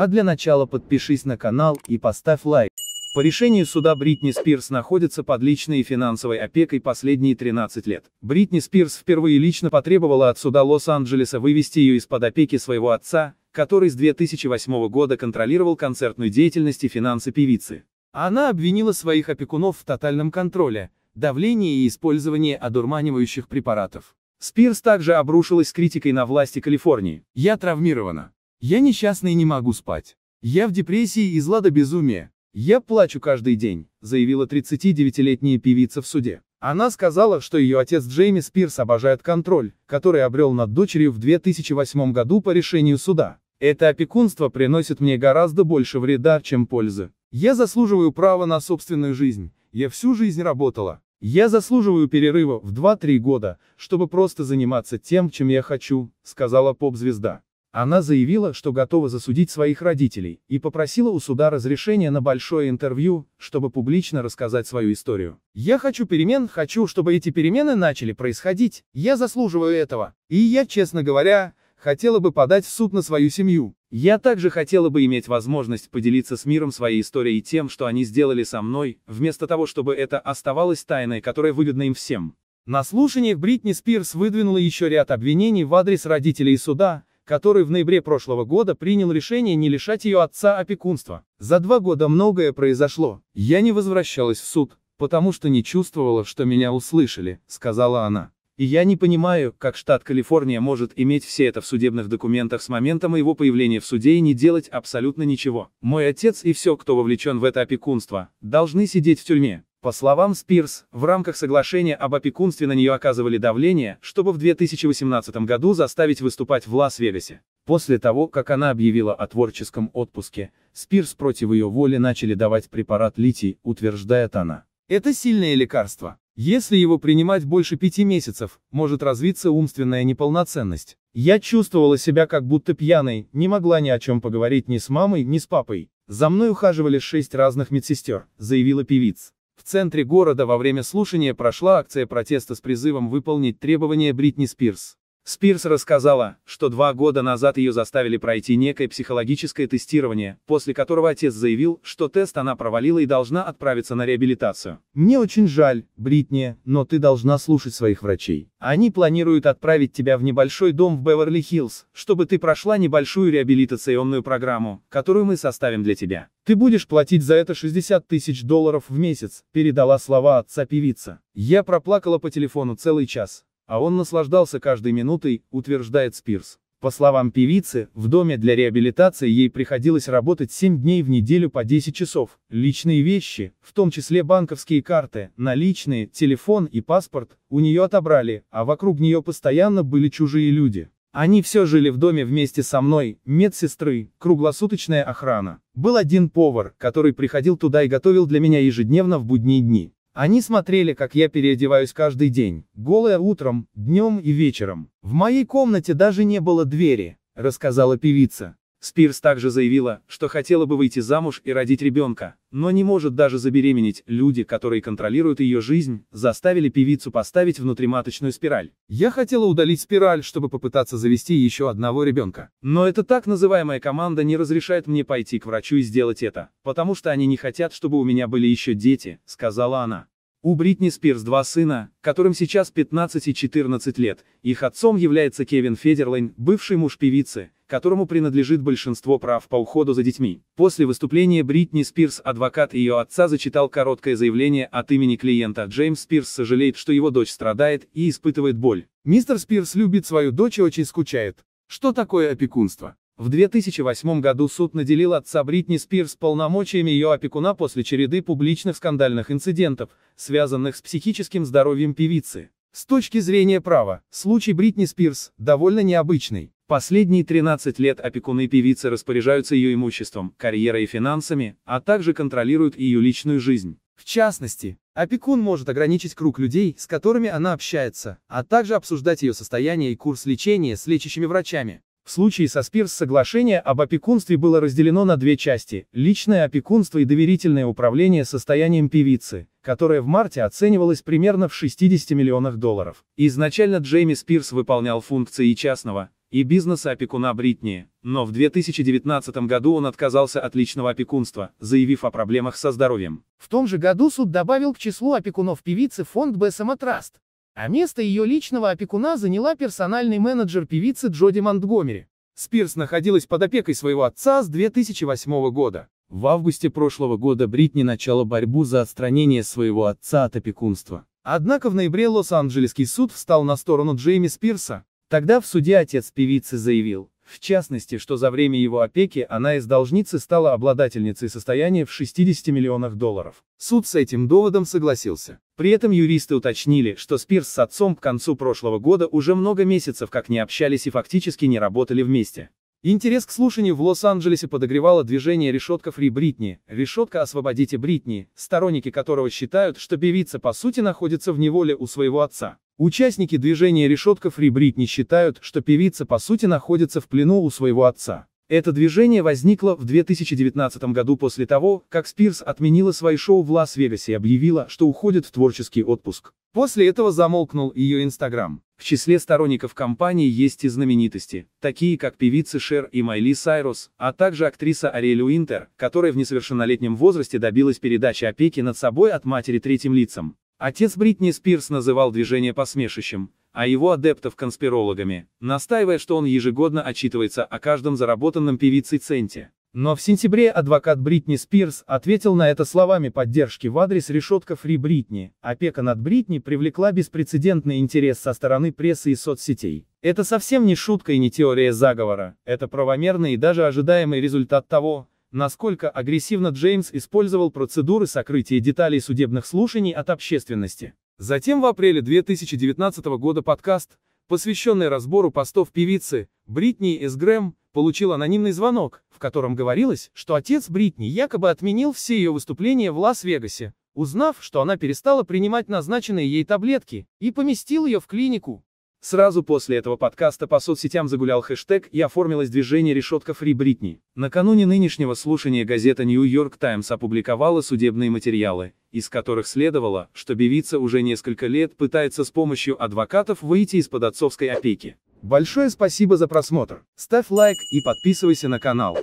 А для начала подпишись на канал и поставь лайк. По решению суда Бритни Спирс находится под личной и финансовой опекой последние 13 лет. Бритни Спирс впервые лично потребовала от суда Лос-Анджелеса вывести ее из-под опеки своего отца, который с 2008 года контролировал концертную деятельность и финансы певицы. Она обвинила своих опекунов в тотальном контроле, давлении и использовании одурманивающих препаратов. Спирс также обрушилась с критикой на власти Калифорнии. «Я травмирована. Я несчастный и не могу спать. Я в депрессии и злада безумия. Я плачу каждый день, заявила 39-летняя певица в суде. Она сказала, что ее отец Джейми Спирс обожает контроль, который обрел над дочерью в 2008 году по решению суда. Это опекунство приносит мне гораздо больше вреда, чем пользы. Я заслуживаю права на собственную жизнь. Я всю жизнь работала. Я заслуживаю перерыва в 2-3 года, чтобы просто заниматься тем, чем я хочу, сказала поп-звезда. Она заявила, что готова засудить своих родителей, и попросила у суда разрешения на большое интервью, чтобы публично рассказать свою историю. «Я хочу перемен, хочу, чтобы эти перемены начали происходить, я заслуживаю этого. И я, честно говоря, хотела бы подать в суд на свою семью. Я также хотела бы иметь возможность поделиться с миром своей историей и тем, что они сделали со мной, вместо того, чтобы это оставалось тайной, которая выгодна им всем». На слушаниях Бритни Спирс выдвинула еще ряд обвинений в адрес родителей суда, который в ноябре прошлого года принял решение не лишать ее отца опекунства. За два года многое произошло. Я не возвращалась в суд, потому что не чувствовала, что меня услышали, сказала она. И я не понимаю, как штат Калифорния может иметь все это в судебных документах с момента моего появления в суде и не делать абсолютно ничего. Мой отец и все, кто вовлечен в это опекунство, должны сидеть в тюрьме. По словам Спирс, в рамках соглашения об опекунстве на нее оказывали давление, чтобы в 2018 году заставить выступать в Лас-Вегасе. После того, как она объявила о творческом отпуске, Спирс против ее воли начали давать препарат литий, утверждает она. Это сильное лекарство. Если его принимать больше пяти месяцев, может развиться умственная неполноценность. Я чувствовала себя как будто пьяной, не могла ни о чем поговорить ни с мамой, ни с папой. За мной ухаживали шесть разных медсестер, заявила певица. В центре города во время слушания прошла акция протеста с призывом выполнить требования Бритни Спирс. Спирс рассказала, что два года назад ее заставили пройти некое психологическое тестирование, после которого отец заявил, что тест она провалила и должна отправиться на реабилитацию. «Мне очень жаль, Бритни, но ты должна слушать своих врачей. Они планируют отправить тебя в небольшой дом в Беверли-Хиллз, чтобы ты прошла небольшую реабилитационную программу, которую мы составим для тебя. Ты будешь платить за это 60 тысяч долларов в месяц», передала слова отца певица. Я проплакала по телефону целый час а он наслаждался каждой минутой, утверждает Спирс. По словам певицы, в доме для реабилитации ей приходилось работать 7 дней в неделю по 10 часов. Личные вещи, в том числе банковские карты, наличные, телефон и паспорт, у нее отобрали, а вокруг нее постоянно были чужие люди. Они все жили в доме вместе со мной, медсестры, круглосуточная охрана. Был один повар, который приходил туда и готовил для меня ежедневно в будние дни. Они смотрели, как я переодеваюсь каждый день, голая утром, днем и вечером. В моей комнате даже не было двери, рассказала певица. Спирс также заявила, что хотела бы выйти замуж и родить ребенка, но не может даже забеременеть. Люди, которые контролируют ее жизнь, заставили певицу поставить внутриматочную спираль. Я хотела удалить спираль, чтобы попытаться завести еще одного ребенка. Но эта так называемая команда не разрешает мне пойти к врачу и сделать это, потому что они не хотят, чтобы у меня были еще дети, сказала она. У Бритни Спирс два сына, которым сейчас 15 и 14 лет, их отцом является Кевин Федерлайн, бывший муж певицы, которому принадлежит большинство прав по уходу за детьми. После выступления Бритни Спирс адвокат ее отца зачитал короткое заявление от имени клиента. Джеймс Спирс сожалеет, что его дочь страдает и испытывает боль. Мистер Спирс любит свою дочь и очень скучает. Что такое опекунство? В 2008 году суд наделил отца Бритни Спирс полномочиями ее опекуна после череды публичных скандальных инцидентов, связанных с психическим здоровьем певицы. С точки зрения права, случай Бритни Спирс довольно необычный. Последние 13 лет опекуны певицы распоряжаются ее имуществом, карьерой и финансами, а также контролируют ее личную жизнь. В частности, опекун может ограничить круг людей, с которыми она общается, а также обсуждать ее состояние и курс лечения с лечащими врачами. В случае со Спирс соглашение об опекунстве было разделено на две части – личное опекунство и доверительное управление состоянием певицы, которое в марте оценивалось примерно в 60 миллионах долларов. Изначально Джейми Спирс выполнял функции частного, и бизнеса опекуна Бритни, но в 2019 году он отказался от личного опекунства, заявив о проблемах со здоровьем. В том же году суд добавил к числу опекунов певицы фонд Бессама Траст, а место ее личного опекуна заняла персональный менеджер певицы Джоди Монтгомери. Спирс находилась под опекой своего отца с 2008 года. В августе прошлого года Бритни начала борьбу за отстранение своего отца от опекунства. Однако в ноябре Лос-Анджелесский суд встал на сторону Джейми Спирса, Тогда в суде отец певицы заявил, в частности, что за время его опеки она из должницы стала обладательницей состояния в 60 миллионах долларов. Суд с этим доводом согласился. При этом юристы уточнили, что Спирс с отцом к концу прошлого года уже много месяцев как не общались и фактически не работали вместе. Интерес к слушанию в Лос-Анджелесе подогревало движение решетка «Фри Бритни», решетка «Освободите Бритни», сторонники которого считают, что певица по сути находится в неволе у своего отца. Участники движения «Решетка Фри Бритни» считают, что певица по сути находится в плену у своего отца. Это движение возникло в 2019 году после того, как Спирс отменила свои шоу в Лас-Вегасе и объявила, что уходит в творческий отпуск. После этого замолкнул ее Инстаграм. В числе сторонников компании есть и знаменитости, такие как певицы Шер и Майли Сайрус, а также актриса Ариэль Уинтер, которая в несовершеннолетнем возрасте добилась передачи опеки над собой от матери третьим лицам. Отец Бритни Спирс называл движение посмешищем, а его адептов конспирологами, настаивая, что он ежегодно отчитывается о каждом заработанном певицей центе. Но в сентябре адвокат Бритни Спирс ответил на это словами поддержки в адрес решетка Фри Бритни. Опека над Бритни привлекла беспрецедентный интерес со стороны прессы и соцсетей. Это совсем не шутка и не теория заговора, это правомерный и даже ожидаемый результат того, насколько агрессивно Джеймс использовал процедуры сокрытия деталей судебных слушаний от общественности. Затем в апреле 2019 года подкаст, посвященный разбору постов певицы, Бритни С. Грэм, получил анонимный звонок, в котором говорилось, что отец Бритни якобы отменил все ее выступления в Лас-Вегасе, узнав, что она перестала принимать назначенные ей таблетки, и поместил ее в клинику, Сразу после этого подкаста по соцсетям загулял хэштег и оформилось движение «Решетка Фри Бритни». Накануне нынешнего слушания газета «Нью-Йорк Таймс» опубликовала судебные материалы, из которых следовало, что певица уже несколько лет пытается с помощью адвокатов выйти из-под отцовской опеки. Большое спасибо за просмотр. Ставь лайк и подписывайся на канал.